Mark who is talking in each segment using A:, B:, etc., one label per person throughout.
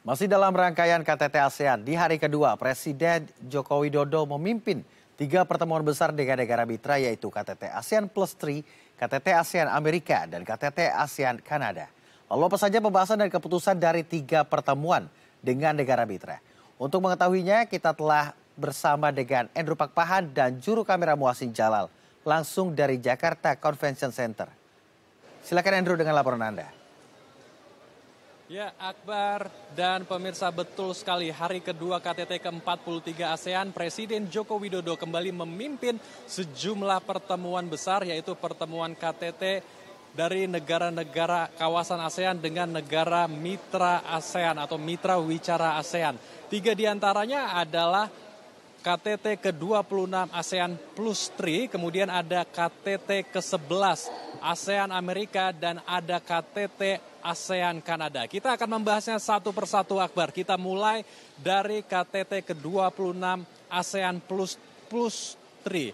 A: Masih dalam rangkaian KTT ASEAN, di hari kedua Presiden Joko Widodo memimpin tiga pertemuan besar dengan negara mitra yaitu KTT ASEAN Plus 3, KTT ASEAN Amerika, dan KTT ASEAN Kanada. Lalu apa saja pembahasan dan keputusan dari tiga pertemuan dengan negara mitra? Untuk mengetahuinya, kita telah bersama dengan Andrew Pakpahan dan juru kamera Muasin Jalal langsung dari Jakarta Convention Center. Silakan Andrew dengan laporan Anda. Ya, Akbar dan pemirsa betul sekali hari kedua KTT ke-43 ASEAN, Presiden Joko Widodo kembali memimpin sejumlah pertemuan besar yaitu pertemuan KTT dari negara-negara kawasan ASEAN dengan negara mitra ASEAN atau mitra wicara ASEAN. Tiga diantaranya adalah KTT ke-26 ASEAN Plus 3, kemudian ada KTT ke-11 ASEAN Amerika, dan ada KTT ASEAN Kanada. Kita akan membahasnya satu persatu Akbar. Kita mulai dari KTT ke-26 ASEAN Plus Plus 3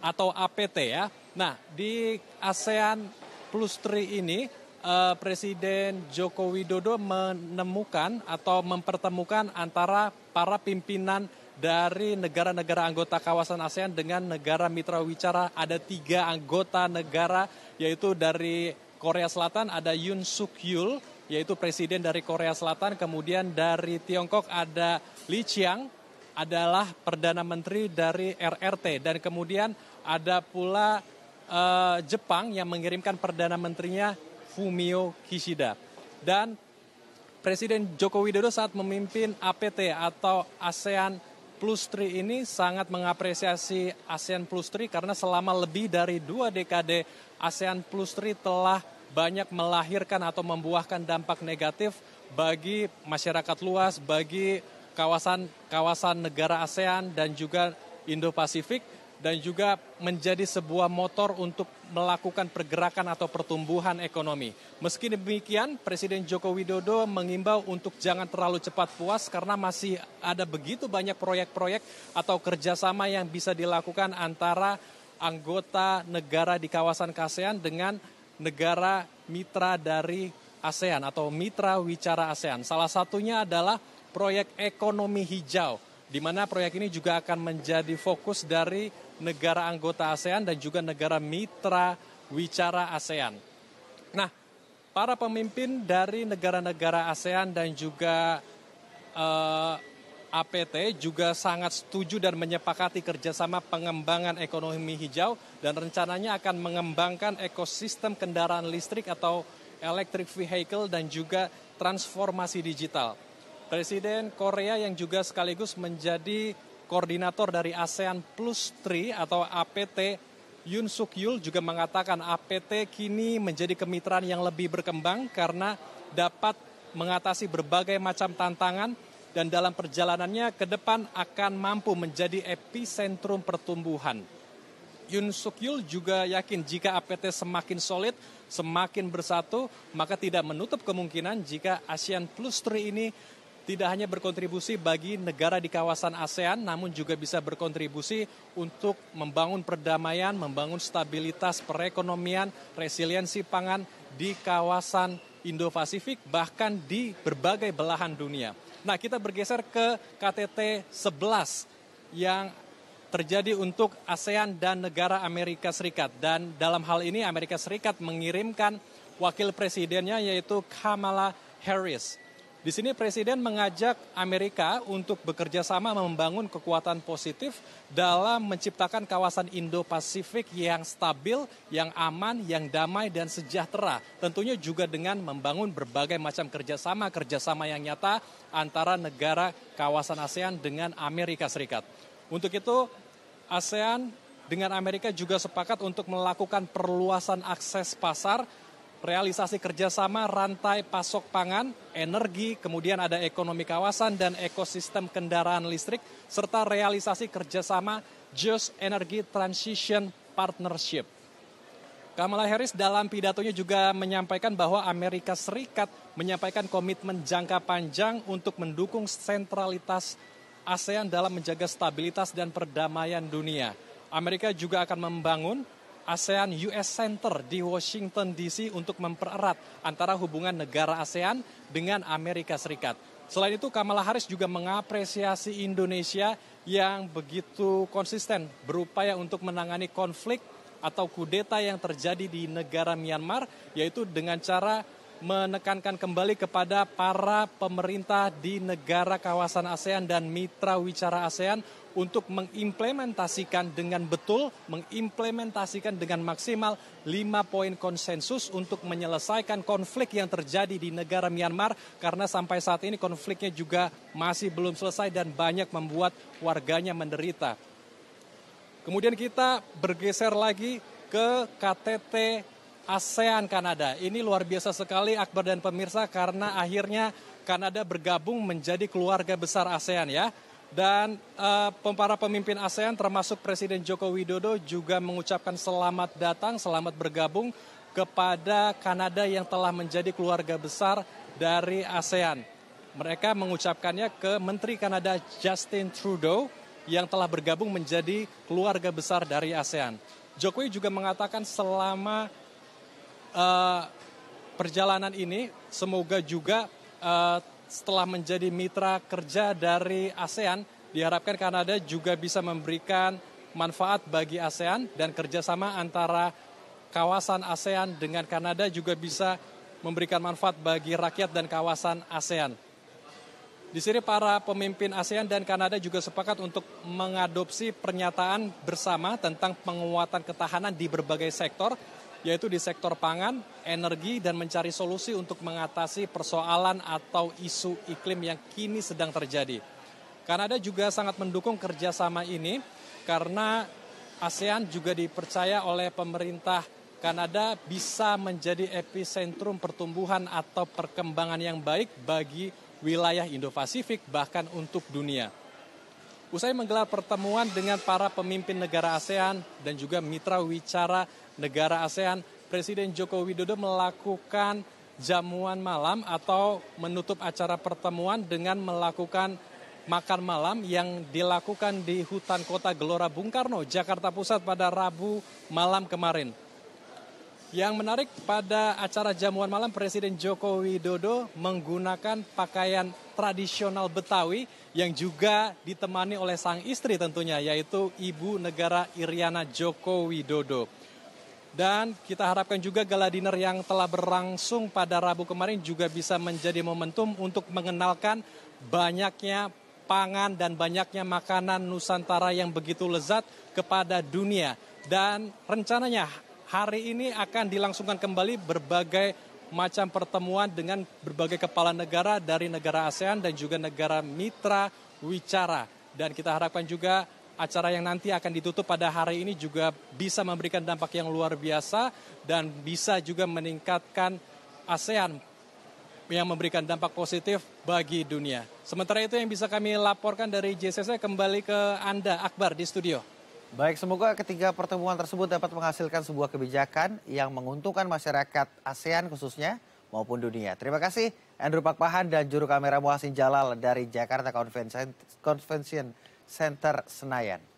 A: atau APT ya. Nah, di ASEAN Plus 3 ini eh, Presiden Joko Widodo menemukan atau mempertemukan antara para pimpinan dari negara-negara anggota kawasan ASEAN dengan negara mitra wicara. Ada tiga anggota negara yaitu dari Korea Selatan ada Yoon Suk Yeol yaitu presiden dari Korea Selatan, kemudian dari Tiongkok ada Li Chiang adalah perdana menteri dari RRT dan kemudian ada pula uh, Jepang yang mengirimkan perdana menterinya Fumio Kishida. Dan Presiden Joko Widodo saat memimpin APT atau ASEAN Plus 3 ini sangat mengapresiasi ASEAN Plus 3 karena selama lebih dari dua dekade ASEAN Plus 3 telah banyak melahirkan atau membuahkan dampak negatif bagi masyarakat luas, bagi kawasan-kawasan negara ASEAN dan juga Indo-Pasifik dan juga menjadi sebuah motor untuk melakukan pergerakan atau pertumbuhan ekonomi. Meski demikian, Presiden Joko Widodo mengimbau untuk jangan terlalu cepat puas karena masih ada begitu banyak proyek-proyek atau kerjasama yang bisa dilakukan antara anggota negara di kawasan ASEAN dengan negara mitra dari ASEAN atau mitra wicara ASEAN. Salah satunya adalah proyek ekonomi hijau di mana proyek ini juga akan menjadi fokus dari negara anggota ASEAN dan juga negara mitra wicara ASEAN. Nah, para pemimpin dari negara-negara ASEAN dan juga eh, APT juga sangat setuju dan menyepakati kerjasama pengembangan ekonomi hijau dan rencananya akan mengembangkan ekosistem kendaraan listrik atau electric vehicle dan juga transformasi digital. Presiden Korea yang juga sekaligus menjadi koordinator dari ASEAN Plus 3 atau APT Yun Suk Yul juga mengatakan APT kini menjadi kemitraan yang lebih berkembang karena dapat mengatasi berbagai macam tantangan dan dalam perjalanannya ke depan akan mampu menjadi epicentrum pertumbuhan. Yun Suk Yul juga yakin jika APT semakin solid, semakin bersatu, maka tidak menutup kemungkinan jika ASEAN Plus 3 ini tidak hanya berkontribusi bagi negara di kawasan ASEAN, namun juga bisa berkontribusi untuk membangun perdamaian, membangun stabilitas perekonomian, resiliensi pangan di kawasan Indo-Pasifik, bahkan di berbagai belahan dunia. Nah, kita bergeser ke KTT 11 yang terjadi untuk ASEAN dan negara Amerika Serikat. Dan dalam hal ini Amerika Serikat mengirimkan wakil presidennya yaitu Kamala Harris. Di sini Presiden mengajak Amerika untuk bekerja sama membangun kekuatan positif dalam menciptakan kawasan Indo-Pasifik yang stabil, yang aman, yang damai, dan sejahtera. Tentunya juga dengan membangun berbagai macam kerjasama, kerjasama yang nyata antara negara kawasan ASEAN dengan Amerika Serikat. Untuk itu, ASEAN dengan Amerika juga sepakat untuk melakukan perluasan akses pasar realisasi kerjasama rantai pasok pangan, energi, kemudian ada ekonomi kawasan dan ekosistem kendaraan listrik, serta realisasi kerjasama Just Energy Transition Partnership. Kamala Harris dalam pidatonya juga menyampaikan bahwa Amerika Serikat menyampaikan komitmen jangka panjang untuk mendukung sentralitas ASEAN dalam menjaga stabilitas dan perdamaian dunia. Amerika juga akan membangun ASEAN US Center di Washington DC untuk mempererat antara hubungan negara ASEAN dengan Amerika Serikat. Selain itu Kamala Harris juga mengapresiasi Indonesia yang begitu konsisten berupaya untuk menangani konflik atau kudeta yang terjadi di negara Myanmar yaitu dengan cara menekankan kembali kepada para pemerintah di negara kawasan ASEAN dan mitra wicara ASEAN untuk mengimplementasikan dengan betul, mengimplementasikan dengan maksimal lima poin konsensus untuk menyelesaikan konflik yang terjadi di negara Myanmar karena sampai saat ini konfliknya juga masih belum selesai dan banyak membuat warganya menderita. Kemudian kita bergeser lagi ke KTT ASEAN Kanada. Ini luar biasa sekali Akbar dan pemirsa karena akhirnya Kanada bergabung menjadi keluarga besar ASEAN ya. Dan uh, para pemimpin ASEAN termasuk Presiden Joko Widodo juga mengucapkan selamat datang, selamat bergabung kepada Kanada yang telah menjadi keluarga besar dari ASEAN. Mereka mengucapkannya ke Menteri Kanada Justin Trudeau yang telah bergabung menjadi keluarga besar dari ASEAN. Jokowi juga mengatakan selama uh, perjalanan ini semoga juga uh, setelah menjadi mitra kerja dari ASEAN, diharapkan Kanada juga bisa memberikan manfaat bagi ASEAN dan kerjasama antara kawasan ASEAN dengan Kanada juga bisa memberikan manfaat bagi rakyat dan kawasan ASEAN. Di sini para pemimpin ASEAN dan Kanada juga sepakat untuk mengadopsi pernyataan bersama tentang penguatan ketahanan di berbagai sektor yaitu di sektor pangan, energi, dan mencari solusi untuk mengatasi persoalan atau isu iklim yang kini sedang terjadi. Kanada juga sangat mendukung kerjasama ini karena ASEAN juga dipercaya oleh pemerintah Kanada bisa menjadi epicentrum pertumbuhan atau perkembangan yang baik bagi wilayah Indo-Pasifik bahkan untuk dunia usai menggelar pertemuan dengan para pemimpin negara ASEAN dan juga mitra wicara negara ASEAN, Presiden Joko Widodo melakukan jamuan malam atau menutup acara pertemuan dengan melakukan makan malam yang dilakukan di hutan kota Gelora Bung Karno, Jakarta Pusat pada Rabu malam kemarin. Yang menarik pada acara jamuan malam Presiden Joko Widodo menggunakan pakaian tradisional Betawi yang juga ditemani oleh sang istri tentunya yaitu Ibu Negara Iriana Joko Widodo. Dan kita harapkan juga gala dinner yang telah berlangsung pada Rabu kemarin juga bisa menjadi momentum untuk mengenalkan banyaknya pangan dan banyaknya makanan Nusantara yang begitu lezat kepada dunia. Dan rencananya hari ini akan dilangsungkan kembali berbagai macam pertemuan dengan berbagai kepala negara dari negara ASEAN dan juga negara mitra wicara. Dan kita harapkan juga acara yang nanti akan ditutup pada hari ini juga bisa memberikan dampak yang luar biasa dan bisa juga meningkatkan ASEAN yang memberikan dampak positif bagi dunia. Sementara itu yang bisa kami laporkan dari JCC kembali ke Anda Akbar di studio. Baik, semoga ketiga pertemuan tersebut dapat menghasilkan sebuah kebijakan yang menguntungkan masyarakat ASEAN khususnya maupun dunia. Terima kasih Andrew Pakpahan dan juru kamera Muhasin Jalal dari Jakarta Convention Center Senayan.